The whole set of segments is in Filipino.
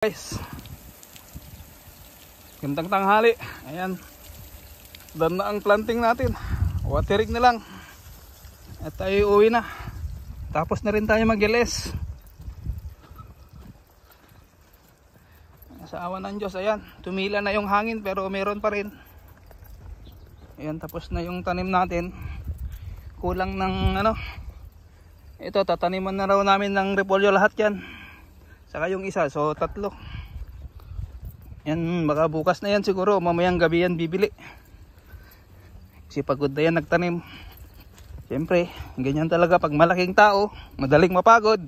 guys gandang tanghali ayan dan na ang planting natin watering na lang at tayo uwi na tapos na rin tayo magiles sa awa ng Diyos ayan tumila na yung hangin pero meron pa rin ayan tapos na yung tanim natin kulang ng ano ito tataniman na raw namin ng repolyo lahat yan saka yung isa so tatlo yan baka bukas na yan siguro mamayang gabi yan bibili kasi pagod na yan nagtanim syempre ganyan talaga pag malaking tao madaling mapagod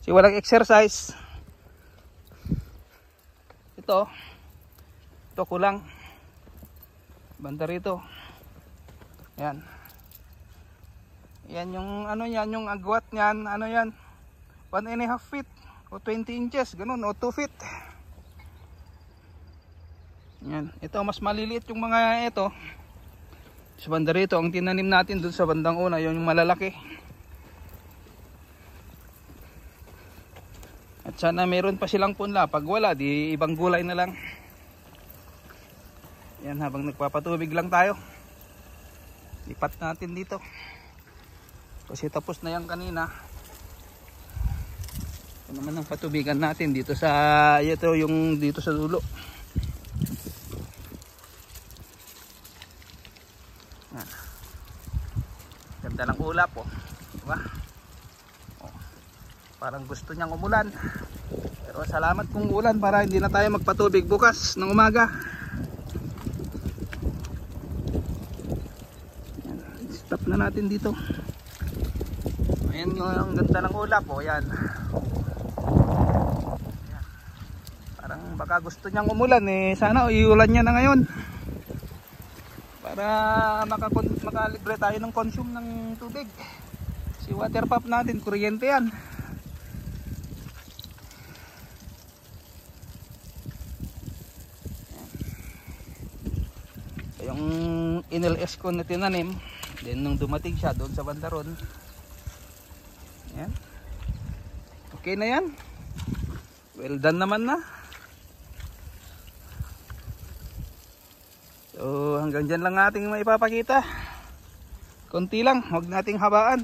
kasi walang exercise ito ito kulang banda rito yan yan yung ano yan yung agwat yan ano yan 1 and a half feet o 20 inches ganun o 2 feet yan ito mas maliliit yung mga ito sa banda rito ang tinanim natin dun sa bandang una yun yung malalaki at sana meron pa silang punla pag wala di ibang gulay na lang yan habang nagpapatubig lang tayo lipat natin dito kasi tapos na yan kanina ito naman ang patubigan natin dito sa ito yung dito sa dulo. Ah. Ganda ng ulap po. Oh. Diba? Oh. Parang gusto niyang umulan. Pero salamat kung ulan para hindi na tayo magpatubig bukas ng umaga. Stop na natin dito. Ayan yung ang ganda ng ulap po. Oh. Ayan. baka gusto niyang umulan eh sana iulan niya na ngayon para makalibre tayo ng consume ng tubig si water pump natin kuryente yan so, yung NLS ko na tinanim then nung dumating siya doon sa bandaron yan okay na yan well done naman na So hanggang dyan lang natin maipapakita. Konti lang, huwag nating habaan.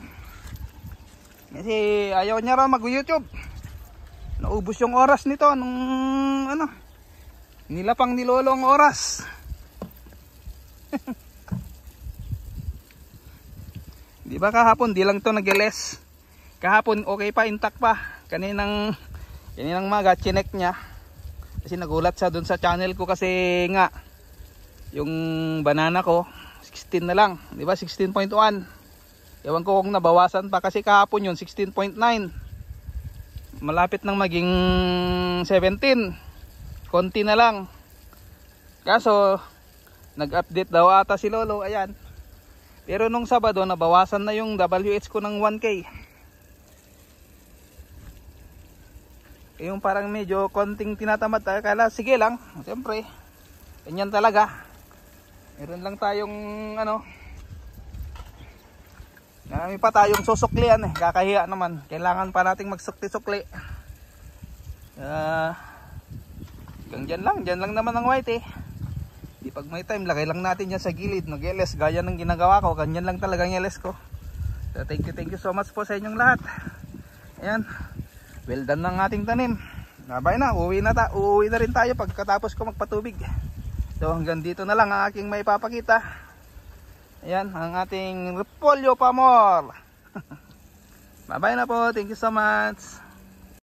Kasi ayaw niya raw mag-YouTube. Naubos yung oras nito nung ano. Nilapang ni Lolo ang oras. di ba kahapon di lang to nag-less. Kahapon okay pa, intact pa. Kaninang kaninang maga chinek niya. Kasi nagulat sa doon sa channel ko kasi nga yung banana ko 16 na lang, 'di ba? 16.1. Ewan ko kung nabawasan pa kasi kahapon yun 16.9. Malapit nang maging 17. Konti na lang. Kaso nag-update daw ata si Lolo, ayan. Pero nung Sabado nabawasan na yung WH ko ng 1k. yung parang medyo konting tinatamad ah, kala sige lang siyempre ganyan talaga meron lang tayong ano marami pa tayong susuklian eh kakahiya naman kailangan pa nating magsukli-sukli uh, hanggang dyan lang dyan lang naman ang white eh di pag may time lagay lang natin yan sa gilid ng LS gaya ng ginagawa ko ganyan lang talaga ang LS ko so, thank you thank you so much po sa inyong lahat ayan well done ng ating tanim nabay na uuwi na, ta uuwi na rin tayo pagkatapos ko magpatubig So hanggang dito na lang ang aking maipapakita. Ayan, ang ating repolyo pamor. Bye-bye na po. Thank you so much.